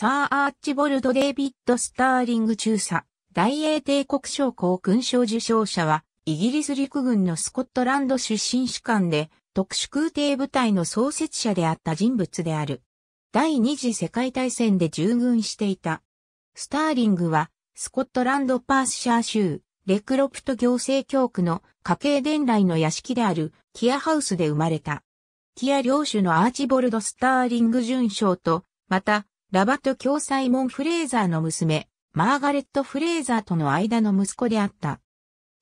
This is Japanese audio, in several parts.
サー・アーチボルド・デイビッド・スターリング中佐、大英帝国将校勲章受章者は、イギリス陸軍のスコットランド出身士官で、特殊空挺部隊の創設者であった人物である。第二次世界大戦で従軍していた。スターリングは、スコットランド・パースシャー州、レクロプト行政教区の家系伝来の屋敷であるキアハウスで生まれた。キア領主のアーチボルド・スターリング准将と、また、ラバト教サイモン・フレーザーの娘、マーガレット・フレーザーとの間の息子であった。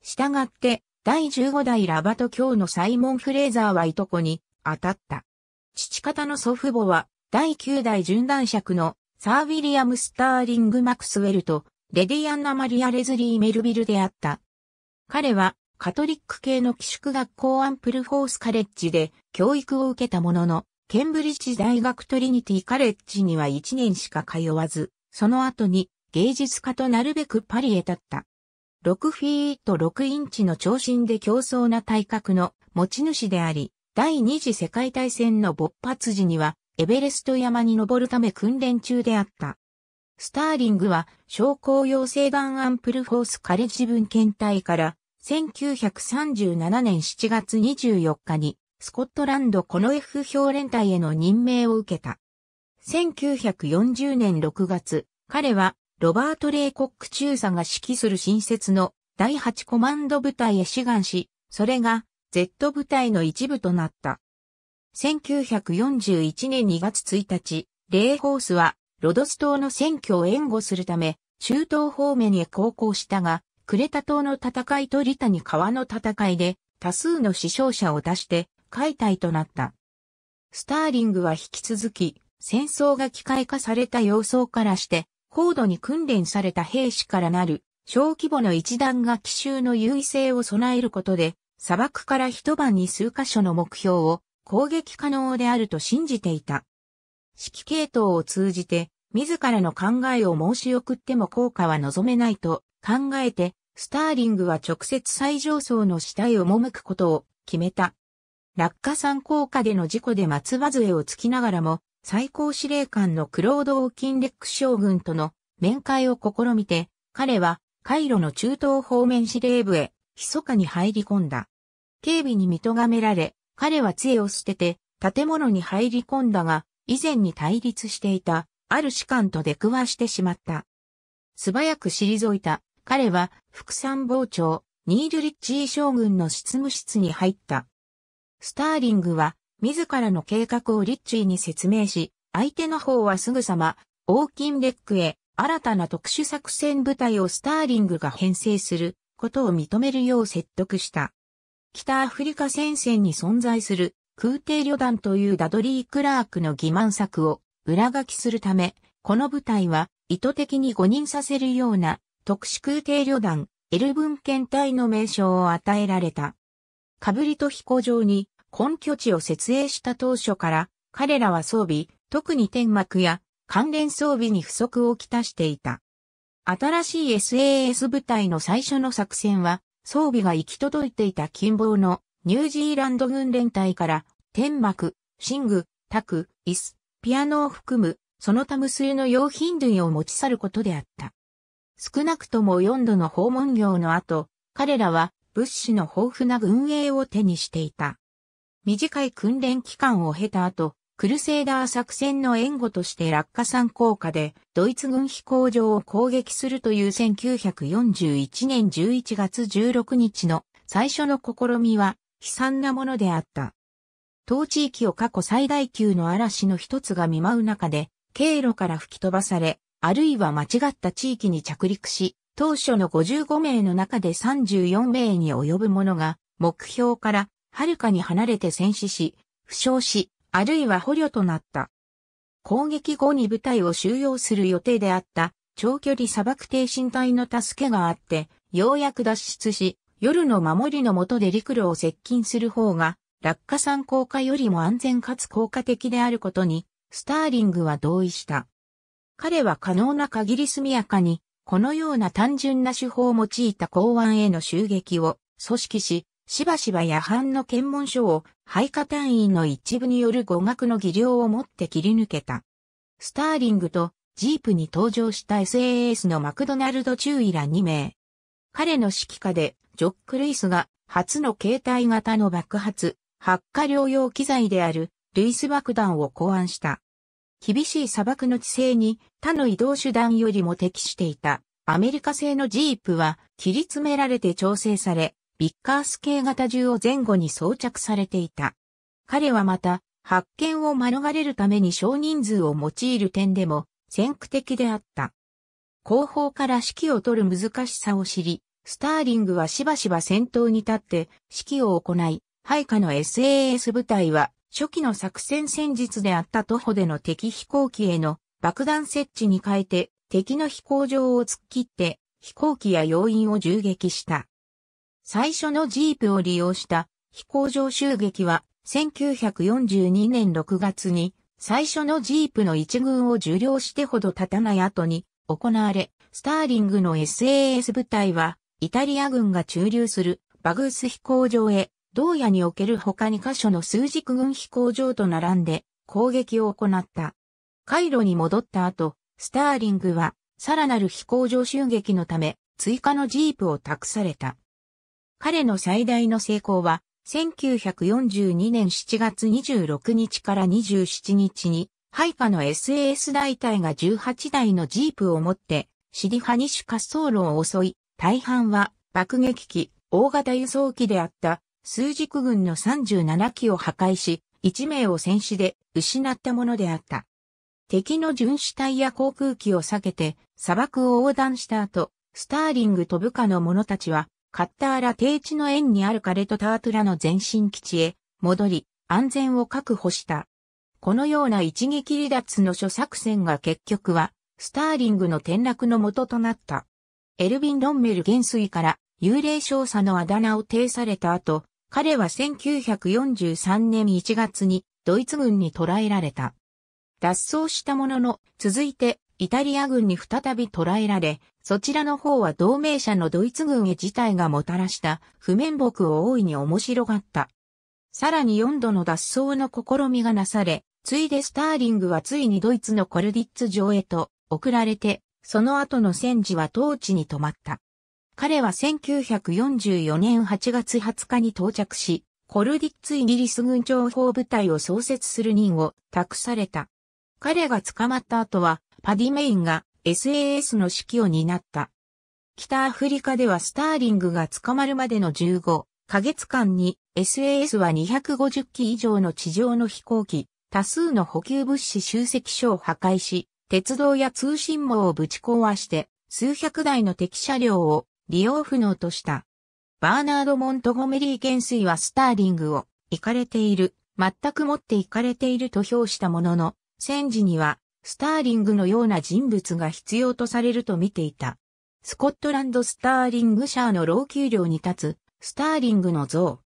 したがって、第15代ラバト教のサイモン・フレーザーはいとこに当たった。父方の祖父母は、第9代順男爵のサー・ウィリアム・スターリング・マクスウェルと、レディアンナ・マリア・レズリー・メルビルであった。彼は、カトリック系の寄宿学校アンプルフォースカレッジで教育を受けたものの、ケンブリッジ大学トリニティカレッジには1年しか通わず、その後に芸術家となるべくパリへ立った。6フィート6インチの長身で競争な体格の持ち主であり、第二次世界大戦の勃発時にはエベレスト山に登るため訓練中であった。スターリングは商工用ガンアンプルフォースカレッジ文献隊から1937年7月24日にスコットランドコノエフ評連隊への任命を受けた。1940年6月、彼はロバート・レイ・コック中佐が指揮する新設の第8コマンド部隊へ志願し、それが Z 部隊の一部となった。1941年2月1日、レイ・ホースはロドス島の選挙を援護するため、中東方面へ航行したが、クレタ島の戦いとリタニ川の戦いで多数の死傷者を出して解体となった。スターリングは引き続き、戦争が機械化された様相からして、高度に訓練された兵士からなる、小規模の一団が奇襲の優位性を備えることで、砂漠から一晩に数箇所の目標を攻撃可能であると信じていた。指揮系統を通じて、自らの考えを申し送っても効果は望めないと考えて、スターリングは直接最上層の死体を赴くことを決めた。落下山効下での事故で松葉杖をつきながらも、最高司令官のクロード・オーキンレック将軍との面会を試みて、彼は、カイロの中東方面司令部へ、密かに入り込んだ。警備に見とがめられ、彼は杖を捨てて、建物に入り込んだが、以前に対立していた、ある士官と出くわしてしまった。素早く退いた、彼は、副参謀長、ニールリッチー将軍の執務室に入った。スターリングは、自らの計画をリッチーに説明し、相手の方はすぐさま、オーキンレックへ、新たな特殊作戦部隊をスターリングが編成することを認めるよう説得した。北アフリカ戦線に存在する空挺旅団というダドリー・クラークの欺瞞策を裏書きするため、この部隊は意図的に誤認させるような特殊空挺旅団エルブン検隊の名称を与えられた。カブリト飛行場に根拠地を設営した当初から彼らは装備、特に天幕や関連装備に不足をきたしていた。新しい SAS 部隊の最初の作戦は装備が行き届いていた近傍のニュージーランド軍連隊から天幕、寝具、ク、椅子、ピアノを含むその他無数の用品類を持ち去ることであった。少なくとも4度の訪問業の後、彼らは物資の豊富な軍営を手にしていた。短い訓練期間を経た後、クルセイダー作戦の援護として落下山効下でドイツ軍飛行場を攻撃するという1941年11月16日の最初の試みは悲惨なものであった。当地域を過去最大級の嵐の一つが見舞う中で、経路から吹き飛ばされ、あるいは間違った地域に着陸し、当初の55名の中で34名に及ぶ者が目標から遥かに離れて戦死し、負傷し、あるいは捕虜となった。攻撃後に部隊を収容する予定であった長距離砂漠挺身隊の助けがあって、ようやく脱出し、夜の守りの下で陸路を接近する方が、落下山考下よりも安全かつ効果的であることに、スターリングは同意した。彼は可能な限り速やかに、このような単純な手法を用いた港湾への襲撃を組織し、しばしば夜半の検問所を配下隊員の一部による語学の技量を持って切り抜けた。スターリングとジープに登場した SAS のマクドナルド中尉ら2名。彼の指揮下でジョック・ルイスが初の携帯型の爆発、発火療養機材であるルイス爆弾を考案した。厳しい砂漠の地勢に他の移動手段よりも適していたアメリカ製のジープは切り詰められて調整され、ビッカース系型銃を前後に装着されていた。彼はまた、発見を免れるために少人数を用いる点でも、先駆的であった。後方から指揮を取る難しさを知り、スターリングはしばしば先頭に立って指揮を行い、配下の SAS 部隊は初期の作戦戦術であった徒歩での敵飛行機への爆弾設置に変えて敵の飛行場を突っ切って飛行機や要員を銃撃した。最初のジープを利用した飛行場襲撃は1942年6月に最初のジープの一軍を受領してほど経たない後に行われ、スターリングの SAS 部隊はイタリア軍が駐留するバグース飛行場へ同野における他2カ所の数軸軍飛行場と並んで攻撃を行った。回路に戻った後、スターリングはさらなる飛行場襲撃のため追加のジープを託された。彼の最大の成功は、1942年7月26日から27日に、配下の SAS 大隊が18台のジープを持って、シリハニシュ滑走路を襲い、大半は爆撃機、大型輸送機であった数軸軍の37機を破壊し、1名を戦死で失ったものであった。敵の巡視隊や航空機を避けて砂漠を横断した後、スターリングと部下の者たちはカッターラ低地の縁にあるカレトタートラの前進基地へ戻り、安全を確保した。このような一撃離脱の諸作戦が結局は、スターリングの転落の元となった。エルヴィン・ロンメル元帥から幽霊少佐のあだ名を呈された後、彼は1943年1月にドイツ軍に捕らえられた。脱走したものの、続いてイタリア軍に再び捕らえられ、そちらの方は同盟者のドイツ軍へ自体がもたらした不面目を大いに面白がった。さらに4度の脱走の試みがなされ、ついでスターリングはついにドイツのコルディッツ城へと送られて、その後の戦時は当地に止まった。彼は1944年8月20日に到着し、コルディッツイギリス軍情報部隊を創設する任を託された。彼が捕まった後は、パディメインが SAS の指揮を担った。北アフリカではスターリングが捕まるまでの15ヶ月間に SAS は250機以上の地上の飛行機、多数の補給物資集積所を破壊し、鉄道や通信網をぶち壊して、数百台の敵車両を利用不能とした。バーナード・モントゴメリー元帥はスターリングを、行かれている、全く持って行かれていると評したものの、戦時にはスターリングのような人物が必要とされると見ていた。スコットランドスターリングシャーの老朽寮に立つ、スターリングの像。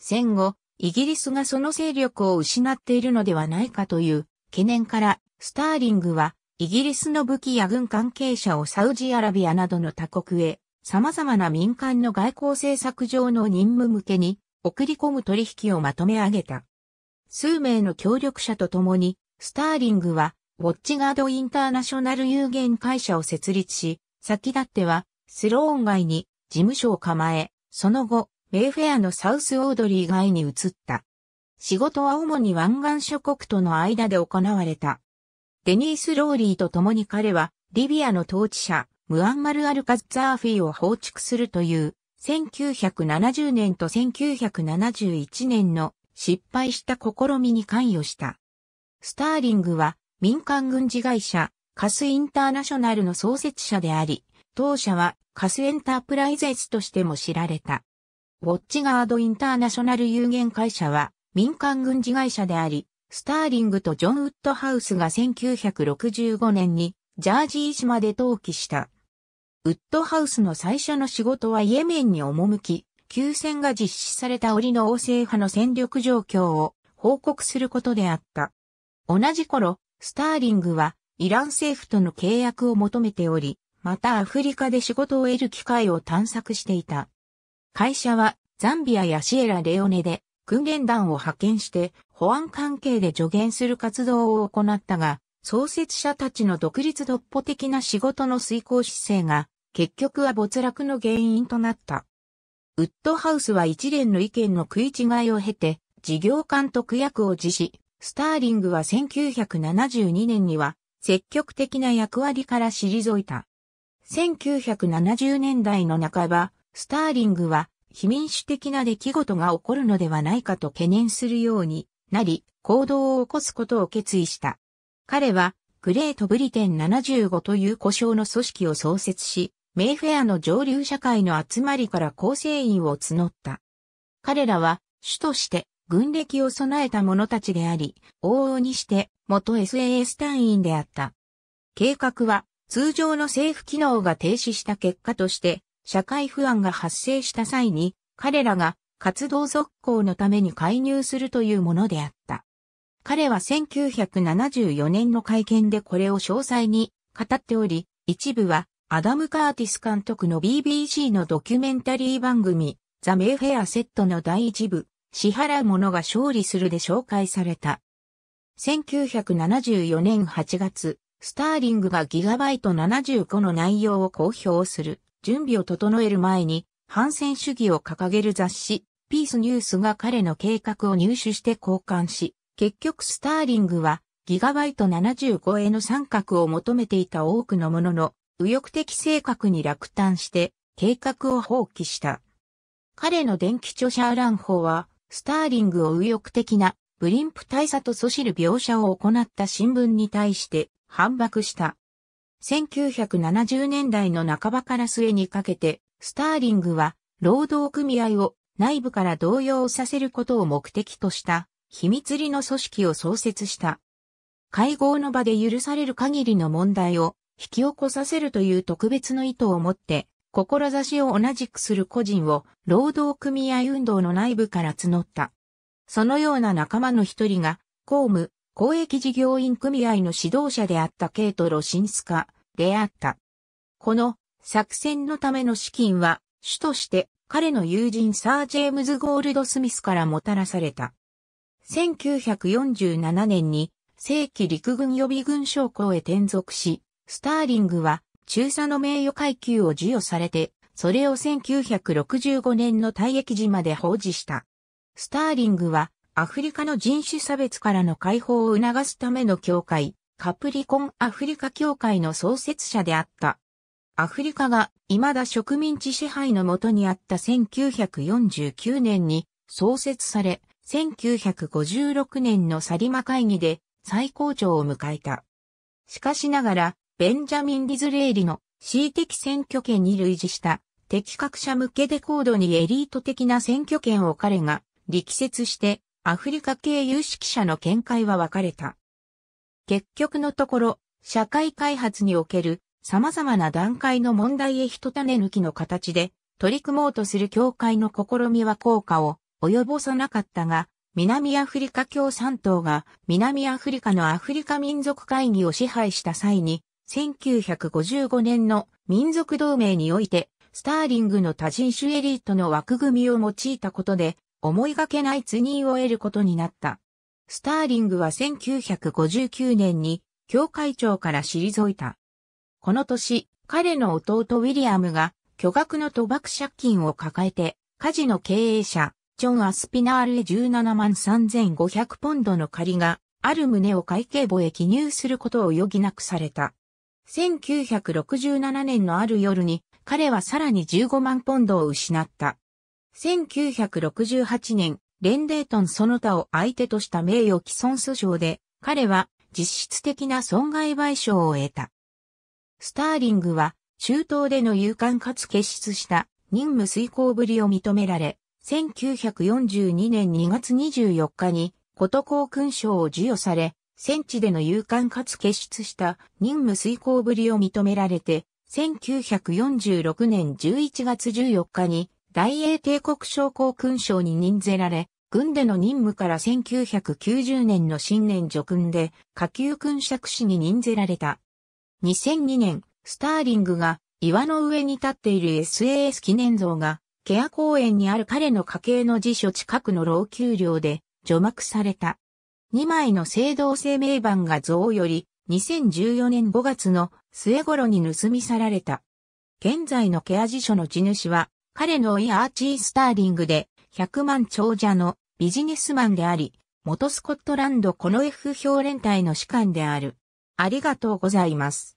戦後、イギリスがその勢力を失っているのではないかという懸念から、スターリングは、イギリスの武器や軍関係者をサウジアラビアなどの他国へ、様々な民間の外交政策上の任務向けに、送り込む取引をまとめ上げた。数名の協力者と共に、スターリングは、ウォッチガードインターナショナル有限会社を設立し、先立っては、スローン街に事務所を構え、その後、メイフェアのサウスオードリー街に移った。仕事は主に湾岸諸国との間で行われた。デニース・ローリーと共に彼は、リビアの統治者、ムアンマル・アルカッザーフィーを放逐するという、1970年と1971年の失敗した試みに関与した。スターリングは民間軍事会社、カスインターナショナルの創設者であり、当社はカスエンタープライゼスとしても知られた。ウォッチガードインターナショナル有限会社は民間軍事会社であり、スターリングとジョン・ウッドハウスが1965年にジャージー島で登記した。ウッドハウスの最初の仕事はイエメンに赴き、休戦が実施された折の王政派の戦力状況を報告することであった。同じ頃、スターリングはイラン政府との契約を求めており、またアフリカで仕事を得る機会を探索していた。会社はザンビアやシエラレオネで訓練団を派遣して保安関係で助言する活動を行ったが、創設者たちの独立独歩的な仕事の遂行姿勢が結局は没落の原因となった。ウッドハウスは一連の意見の食い違いを経て事業監督役を辞し、スターリングは1972年には積極的な役割から退いた。1970年代の半ば、スターリングは非民主的な出来事が起こるのではないかと懸念するようになり、行動を起こすことを決意した。彼は、グレートブリテン75という故障の組織を創設し、メイフェアの上流社会の集まりから構成員を募った。彼らは、主として軍歴を備えた者たちであり、往々にして元 SAS 隊員であった。計画は通常の政府機能が停止した結果として、社会不安が発生した際に、彼らが活動続行のために介入するというものであった。彼は1974年の会見でこれを詳細に語っており、一部はアダム・カーティス監督の BBC のドキュメンタリー番組、ザ・メイフェア・セットの第一部、支払う者が勝利するで紹介された。1974年8月、スターリングがギガバイト75の内容を公表する、準備を整える前に、反戦主義を掲げる雑誌、ピースニュースが彼の計画を入手して交換し、結局スターリングは、ギガバイト75への参画を求めていた多くのものの、右翼的性格に落胆して、計画を放棄した。彼の電気著者アラン法は、スターリングを右翼的なブリンプ大佐とそしる描写を行った新聞に対して反駁した。1970年代の半ばから末にかけて、スターリングは労働組合を内部から動揺させることを目的とした秘密裏の組織を創設した。会合の場で許される限りの問題を引き起こさせるという特別の意図を持って志を同じくする個人を労働組合運動の内部から募った。そのような仲間の一人が、公務、公益事業員組合の指導者であったケイト・ロシンスカであった。この作戦のための資金は、主として彼の友人サー・ジェームズ・ゴールド・スミスからもたらされた。1947年に正規陸軍予備軍将校へ転属し、スターリングは中佐の名誉階級を授与されて、それを1965年の退役時まで保持した。スターリングは、アフリカの人種差別からの解放を促すための教会、カプリコンアフリカ協会の創設者であった。アフリカが未だ植民地支配のもとにあった1949年に創設され、1956年のサリマ会議で最高潮を迎えた。しかしながら、ベンジャミン・ディズレーリの恣意的選挙権に類似した適格者向けデコードにエリート的な選挙権を彼が力説してアフリカ系有識者の見解は分かれた。結局のところ、社会開発における様々な段階の問題へ一種抜きの形で取り組もうとする協会の試みは効果を及ぼさなかったが、南アフリカ共産党が南アフリカのアフリカ民族会議を支配した際に1955年の民族同盟において、スターリングの多人種エリートの枠組みを用いたことで、思いがけないツニーを得ることになった。スターリングは1959年に、教会長から退いた。この年、彼の弟ウィリアムが巨額の賭博借金を抱えて、カジノ経営者、ジョン・アスピナールへ17万3500ポンドの借りがある旨を会計簿へ記入することを余儀なくされた。1967年のある夜に彼はさらに15万ポンドを失った。1968年、レンデートンその他を相手とした名誉毀損訴訟で、彼は実質的な損害賠償を得た。スターリングは中東での勇敢かつ結出した任務遂行ぶりを認められ、1942年2月24日に、こと公勲章を授与され、戦地での勇敢かつ傑出した任務遂行ぶりを認められて、1946年11月14日に大英帝国商工勲章に任ぜられ、軍での任務から1990年の新年序勲で下級勲爵士に任ぜられた。2002年、スターリングが岩の上に立っている SAS 記念像が、ケア公園にある彼の家系の辞書近くの老丘料で除幕された。2枚の青銅生命板が像より2014年5月の末頃に盗み去られた。現在のケア辞書の地主は、彼のイアーチー・スターリングで、100万長者のビジネスマンであり、元スコットランドこの F 評連隊の士官である。ありがとうございます。